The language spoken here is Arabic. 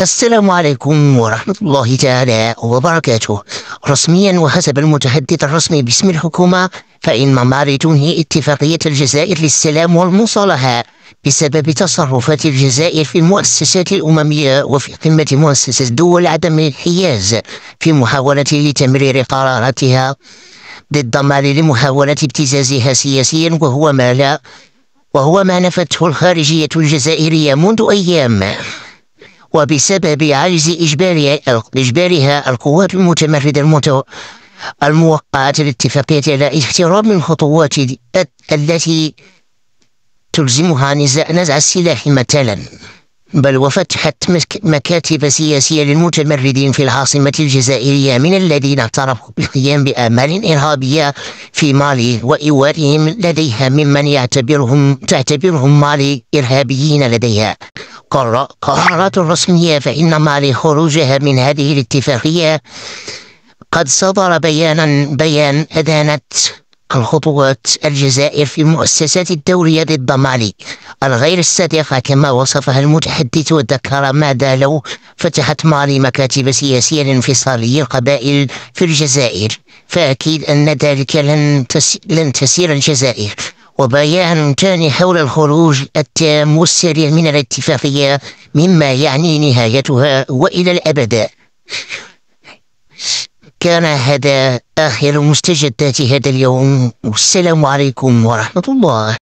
السلام عليكم ورحمة الله تعالى وبركاته رسميا وحسب المتحدث الرسمي باسم الحكومة فإن ممار تنهي اتفاقية الجزائر للسلام والمصالحة بسبب تصرفات الجزائر في المؤسسات الأممية وفي قمة مؤسسة دول عدم الحياز في محاولة لتمرير قراراتها ضد للضمان لمحاولة ابتزازها سياسيا وهو ما لا وهو ما نفته الخارجية الجزائرية منذ أيام وبسبب عجز إجبارها القوات المتمردة الموقعة الاتفاقية على احترام الخطوات التي تلزمها نزع السلاح مثلا بل وفتحت مكاتب سياسية للمتمردين في العاصمة الجزائرية من الذين اعترفوا بالقيام بأعمال إرهابية في مالي وإيوارهم لديها ممن يعتبرهم تعتبرهم مالي إرهابيين لديها القرارات قرارات رسمية فإنما لخروجها من هذه الاتفاقية قد صدر بيانا بيان أدانت الخطوات الجزائر في المؤسسات الدولية ضد مالي الغير الصادقة كما وصفها المتحدث وذكر ماذا لو فتحت مالي مكاتب سياسية لانفصالي القبائل في الجزائر فأكيد أن ذلك لن, لن تسير الجزائر وبيان ثاني حول الخروج التام والسريع من الاتفاقية مما يعني نهايتها وإلى الأبد كان هذا آخر مستجدات هذا اليوم والسلام عليكم ورحمة الله